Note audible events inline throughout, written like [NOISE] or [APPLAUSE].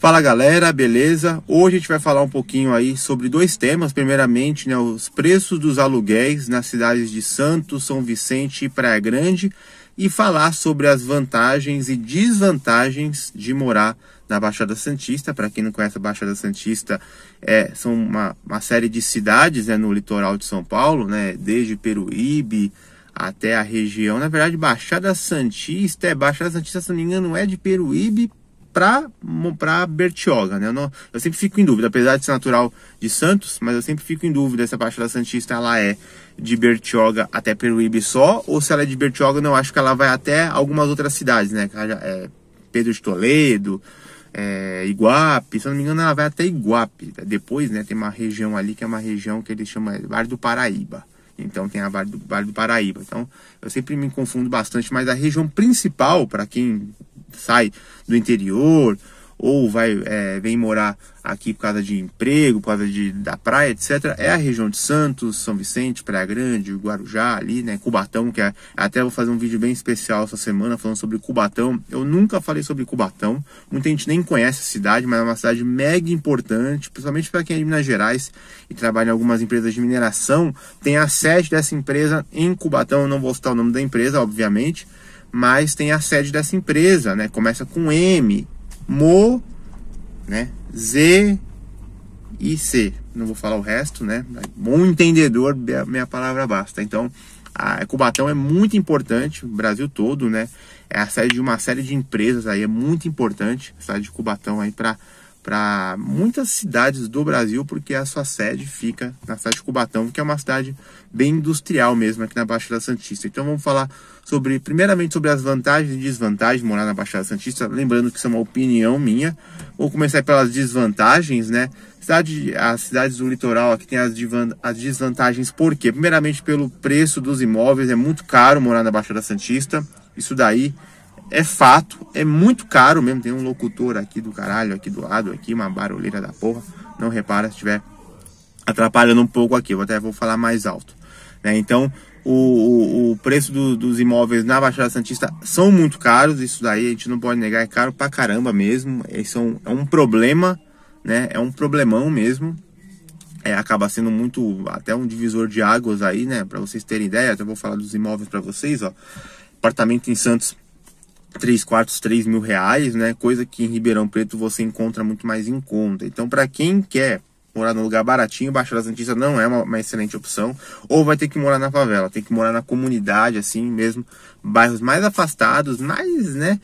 Fala galera, beleza? Hoje a gente vai falar um pouquinho aí sobre dois temas. Primeiramente, né, os preços dos aluguéis nas cidades de Santos, São Vicente e Praia Grande e falar sobre as vantagens e desvantagens de morar na Baixada Santista. Para quem não conhece a Baixada Santista, é, são uma, uma série de cidades né, no litoral de São Paulo, né, desde Peruíbe, até a região. Na verdade, Baixada Santista é Baixada Santista, se não me engano, é de Peruíbe para Bertioga, né? Eu, não, eu, sempre fico em dúvida, apesar de ser natural de Santos, mas eu sempre fico em dúvida se a Baixada Santista ela é de Bertioga até Peruíbe só, ou se ela é de Bertioga, não, acho que ela vai até algumas outras cidades, né? É Pedro de Toledo, é, Iguape, se eu não me engano, ela vai até Iguape. Depois, né, tem uma região ali que é uma região que eles chamam de é, Vale do Paraíba. Então tem a Vale do, vale do Paraíba. Então eu sempre me confundo bastante, mas a região principal, para quem sai do interior ou vai é, vem morar aqui por causa de emprego, por causa de, da praia, etc. É a região de Santos, São Vicente, Praia Grande, Guarujá, ali, né? Cubatão, que é, até vou fazer um vídeo bem especial essa semana falando sobre Cubatão. Eu nunca falei sobre Cubatão. Muita gente nem conhece a cidade, mas é uma cidade mega importante, principalmente para quem é de Minas Gerais e trabalha em algumas empresas de mineração. Tem a sede dessa empresa em Cubatão. Eu não vou citar o nome da empresa, obviamente mas tem a sede dessa empresa, né? Começa com M, Mo, né? Z e C. Não vou falar o resto, né? Bom entendedor, minha palavra basta. Então, a Cubatão é muito importante, o Brasil todo, né? É a sede de uma série de empresas aí, é muito importante a sede de Cubatão aí para para muitas cidades do Brasil, porque a sua sede fica na cidade de Cubatão, que é uma cidade bem industrial mesmo aqui na Baixada Santista. Então vamos falar sobre, primeiramente, sobre as vantagens e desvantagens de morar na Baixada Santista. Lembrando que isso é uma opinião minha. Vou começar pelas desvantagens, né? Cidade, as cidades do litoral aqui tem as, as desvantagens por quê? Primeiramente pelo preço dos imóveis, é muito caro morar na Baixada Santista. Isso daí é fato, é muito caro mesmo. Tem um locutor aqui do caralho, aqui do lado, aqui, uma barulheira da porra. Não repara se estiver atrapalhando um pouco aqui. Vou até vou falar mais alto. Né? Então, o, o, o preço do, dos imóveis na Baixada Santista são muito caros. Isso daí a gente não pode negar, é caro pra caramba mesmo. Isso é um, é um problema, né? É um problemão mesmo. É, acaba sendo muito até um divisor de águas aí, né? Para vocês terem ideia, até vou falar dos imóveis para vocês, ó. Apartamento em Santos 3 quartos, 3 mil reais, né? Coisa que em Ribeirão Preto você encontra muito mais em conta. Então, para quem quer morar num lugar baratinho, Baixada da Santista não é uma, uma, excelente opção, ou vai ter que morar na favela, tem que morar na comunidade, assim mesmo, bairros mais afastados, mais, né?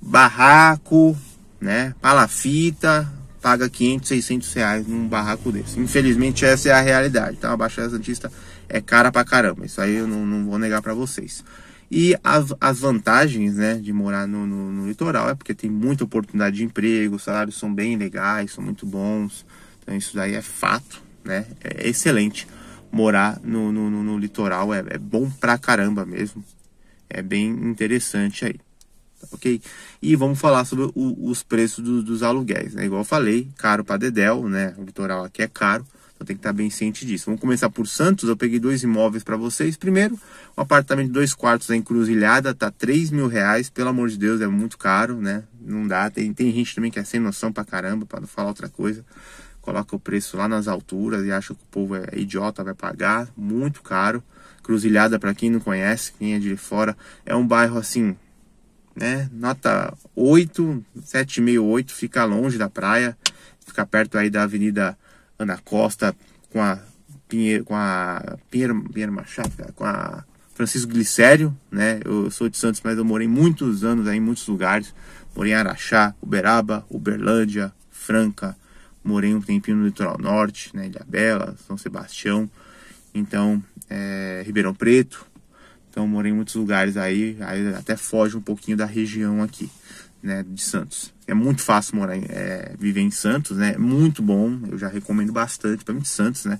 Barraco, né? Palafita, paga 500, 600 reais num barraco desse. Infelizmente, essa é a realidade, Então, tá? A Baixada Santista é cara pra caramba, isso aí eu não, não vou negar para vocês. E as, as vantagens né, de morar no, no, no, litoral é porque tem muita oportunidade de emprego, os salários são bem legais, são muito bons. Então isso daí é fato, né? É excelente. Morar no, no, no litoral é, é, bom pra caramba mesmo. É bem interessante aí. ok? E vamos falar sobre o, os preços do, dos aluguéis. Né? Igual eu falei, caro para Dedel, né? O litoral aqui é caro então tem que estar bem ciente disso. Vamos começar por Santos. Eu peguei dois imóveis para vocês. Primeiro, um apartamento de dois quartos em Cruzilhada tá três mil reais. Pelo amor de Deus, é muito caro, né? Não dá. Tem, tem gente também que é sem noção para caramba, para não falar outra coisa. Coloca o preço lá nas alturas e acha que o povo é idiota, vai pagar. Muito caro. Cruzilhada, para quem não conhece, quem é de fora, é um bairro assim, né? Nota 8, 7,5, 8, fica longe da praia, fica perto aí da Avenida Ana Costa, com a Pinheiro, com a Pinheiro, Pinheiro Machado, com a Francisco Glicério, né? Eu sou de Santos, mas eu morei muitos anos aí, em muitos lugares. Morei em Araxá, Uberaba, Uberlândia, Franca. Morei um tempinho no litoral norte, né? Ilhabela, São Sebastião. Então, é, Ribeirão Preto. Então, morei em muitos lugares aí, aí até foge um pouquinho da região aqui, né? De Santos. É muito fácil morar em, é, viver em Santos, né? É muito bom, eu já recomendo bastante, para mim Santos, né?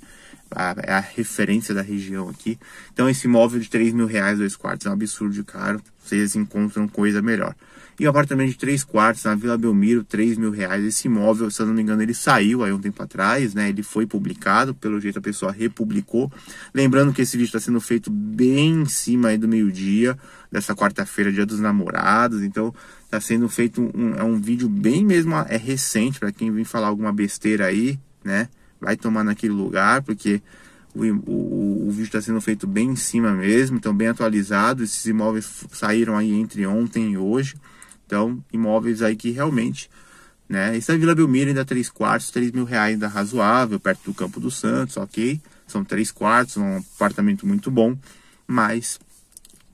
É a, a referência da região aqui. Então esse imóvel de 3 mil reais, dois quartos, é um absurdo de caro. Vocês encontram coisa melhor. E o apartamento de três quartos na Vila Belmiro, 3 mil reais. Esse imóvel, se eu não me engano, ele saiu aí um tempo atrás, né? Ele foi publicado, pelo jeito a pessoa republicou. Lembrando que esse vídeo está sendo feito bem em cima aí do meio-dia, dessa quarta-feira, dia dos namorados. Então, está sendo feito um, é um vídeo vídeo bem mesmo é recente para quem vem falar alguma besteira aí, né? Vai tomar naquele lugar, porque o, o, o vídeo está sendo feito bem em cima mesmo, então bem atualizado. Esses imóveis saíram aí entre ontem e hoje. Então, imóveis aí que realmente, né? Isso é Vila Belmiro ainda 3 quartos, 3 mil reais ainda razoável, perto do Campo dos Santos, ok? São 3 quartos, um apartamento muito bom, mas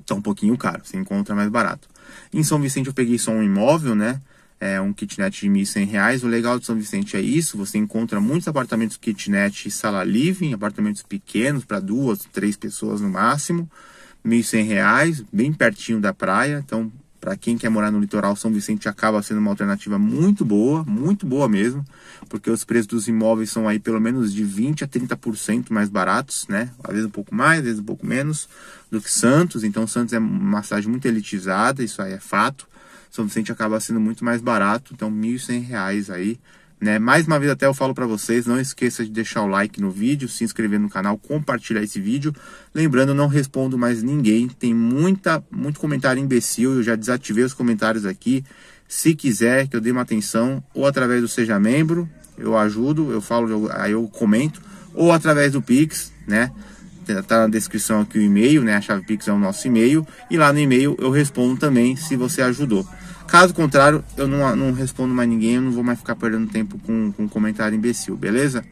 tá um pouquinho caro, você encontra mais barato. Em São Vicente eu peguei só um imóvel, né? é, um kitnet de R$ 1.100. O legal de São Vicente é isso, você encontra muitos apartamentos kitnet e sala living, apartamentos pequenos para duas, três pessoas no máximo, R$ reais bem pertinho da praia, então para quem quer morar no litoral, São Vicente acaba sendo uma alternativa muito boa, muito boa mesmo, porque os preços dos imóveis são aí pelo menos de 20 a 30% mais baratos, né? Às vezes um pouco mais, às vezes um pouco menos do que Santos. Então Santos é uma cidade muito elitizada, isso aí é fato. São Vicente acaba sendo muito mais barato, então R$ 1.100 aí. Né? Mais uma vez até eu falo para vocês, não esqueça de deixar o like no vídeo, se inscrever no canal, compartilhar esse vídeo. Lembrando, não respondo mais ninguém, tem muita, muito comentário imbecil, eu já desativei os comentários aqui. Se quiser que eu dê uma atenção, ou através do Seja Membro, eu ajudo, eu falo, aí eu comento, ou através do Pix, né? Tá na descrição aqui o e-mail, né? A chave Pix é o nosso e-mail, e lá no e-mail eu respondo também se você ajudou. Caso contrário, eu não, não respondo mais ninguém, eu não vou mais ficar perdendo tempo com, com um comentário imbecil, beleza?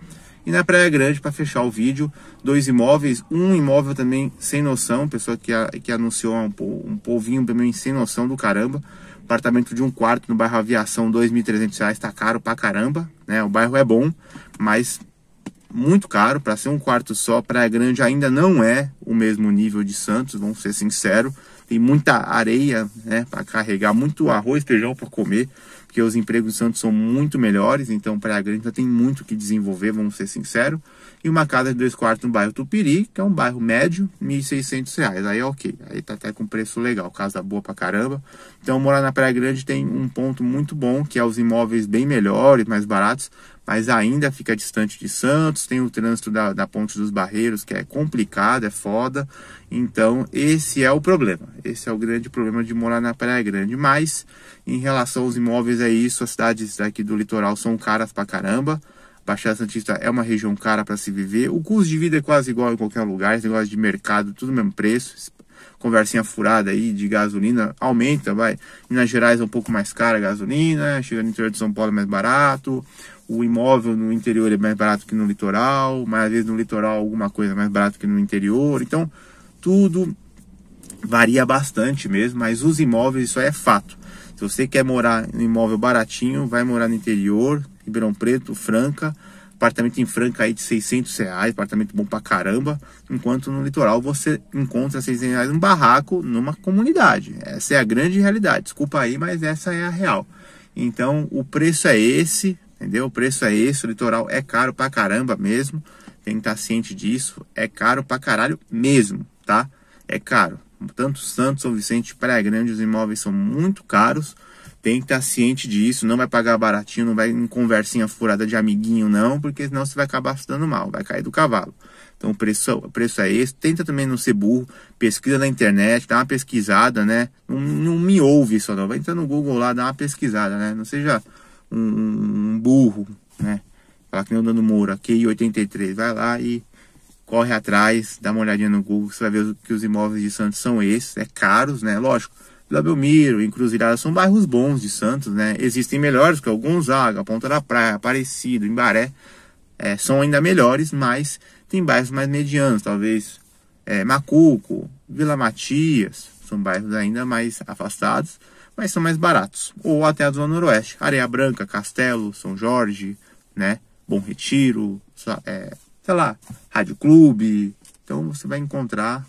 E na Praia Grande, para fechar o vídeo, dois imóveis, um imóvel também sem noção, pessoa que, a, que anunciou um, um polvinho também sem noção do caramba. Apartamento de um quarto no bairro Aviação, R$ 2.300, tá caro pra caramba, né? O bairro é bom, mas muito caro para ser um quarto só. Praia Grande ainda não é o mesmo nível de Santos, vamos ser sinceros tem muita areia né, para carregar, muito arroz, feijão para comer, porque os empregos em Santos são muito melhores, então Praia Grande tem muito o que desenvolver, vamos ser sinceros. E uma casa de dois quartos no bairro Tupiri, que é um bairro médio, R$ 1.600, aí é ok, aí tá até com preço legal, casa boa para caramba. Então morar na Praia Grande tem um ponto muito bom, que é os imóveis bem melhores, mais baratos, mas ainda fica distante de Santos, tem o trânsito da, da Ponte dos Barreiros, que é complicado, é foda. Então, esse é o problema. Esse é o grande problema de morar na Praia Grande. Mas, em relação aos imóveis, é isso. As cidades aqui do litoral são caras pra caramba. Baixada Santista é uma região cara para se viver. O custo de vida é quase igual em qualquer lugar. Esse negócio de mercado, tudo mesmo preço conversinha furada aí de gasolina aumenta, vai. Minas Gerais é um pouco mais cara a gasolina, chega no interior de São Paulo é mais barato, o imóvel no interior é mais barato que no litoral, mas às vezes no litoral alguma coisa é mais barato que no interior. Então, tudo varia bastante mesmo, mas os imóveis isso é fato. Se você quer morar em um imóvel baratinho, vai morar no interior, Ribeirão Preto, Franca, apartamento em Franca aí de 600 reais, apartamento bom pra caramba, enquanto no litoral você encontra 600 reais um barraco numa comunidade. Essa é a grande realidade, desculpa aí, mas essa é a real. Então o preço é esse, entendeu? O preço é esse, o litoral é caro pra caramba mesmo, tem que estar ciente disso, é caro pra caralho mesmo, tá? É caro. Tanto Santos, São Vicente, Praia Grande, os imóveis são muito caros, tem que estar tá ciente disso, não vai pagar baratinho, não vai em conversinha furada de amiguinho, não, porque senão você vai acabar se dando mal, vai cair do cavalo. Então o preço, o preço é esse. Tenta também não ser burro. Pesquisa na internet, dá uma pesquisada, né? Não, não me ouve só não. Vai entrar no Google lá, dá uma pesquisada, né? Não seja um, um burro, né? Fala que nem o Dano Moura, QI83. Vai lá e corre atrás, dá uma olhadinha no Google. Você vai ver que os imóveis de Santos são esses. É caros, né? Lógico do Belmiro, Encruzilhada, são bairros bons de Santos, né? Existem melhores que alguns, Gonzaga, Ponta da Praia, Aparecido, Embaré, é, são ainda melhores, mas tem bairros mais medianos, talvez é, Macuco, Vila Matias, são bairros ainda mais afastados, mas são mais baratos. Ou até a Zona Noroeste, Areia Branca, Castelo, São Jorge, né? Bom Retiro, é, sei lá, Rádio Clube. Então você vai encontrar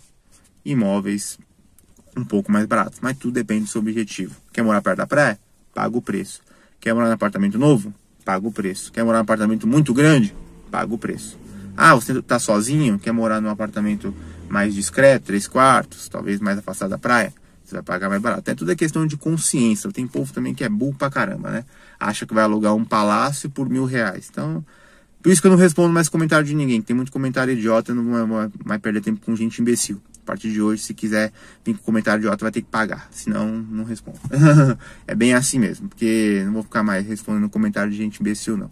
imóveis um pouco mais barato, mas tudo depende do seu objetivo. Quer morar perto da praia? Paga o preço. Quer morar em apartamento novo? Paga o preço. Quer morar em apartamento muito grande? Paga o preço. Ah, você está sozinho? Quer morar num apartamento mais discreto, três quartos, talvez mais afastado da praia? Você vai pagar mais barato. É tudo é questão de consciência. Tem povo também que é burro pra caramba, né? Acha que vai alugar um palácio por mil reais. Então, por isso que eu não respondo mais comentário de ninguém. Tem muito comentário idiota, não vai, mais perder tempo com gente imbecil partir de hoje, se quiser vir com comentário idiota, vai ter que pagar. Senão, não respondo. [LAUGHS] é bem assim mesmo, porque não vou ficar mais respondendo comentário de gente imbecil, não.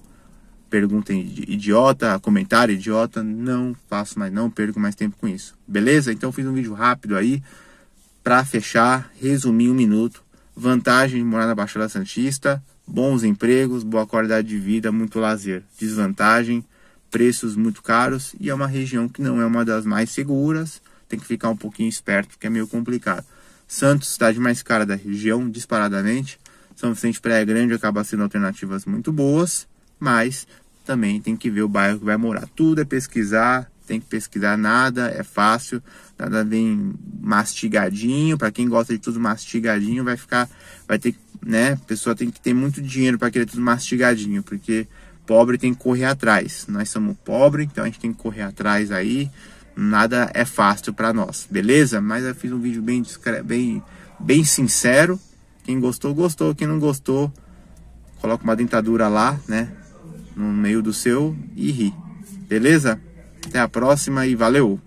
Perguntem idiota, comentário idiota, não faço mais, não perco mais tempo com isso. Beleza? Então fiz um vídeo rápido aí para fechar, resumir um minuto. Vantagem de morar na Baixada Santista, bons empregos, boa qualidade de vida, muito lazer. Desvantagem, preços muito caros e é uma região que não é uma das mais seguras tem que ficar um pouquinho esperto, porque é meio complicado. Santos, cidade mais cara da região, disparadamente. São Vicente Praia Grande acaba sendo alternativas muito boas, mas também tem que ver o bairro que vai morar. Tudo é pesquisar, tem que pesquisar nada, é fácil, nada vem mastigadinho. Para quem gosta de tudo mastigadinho, vai ficar, vai ter, né? A pessoa tem que ter muito dinheiro para querer tudo mastigadinho, porque pobre tem que correr atrás. Nós somos pobre, então a gente tem que correr atrás aí nada é fácil para nós, beleza? Mas eu fiz um vídeo bem, bem, bem sincero. Quem gostou, gostou. Quem não gostou, coloca uma dentadura lá, né? No meio do seu e ri. Beleza? Até a próxima e valeu!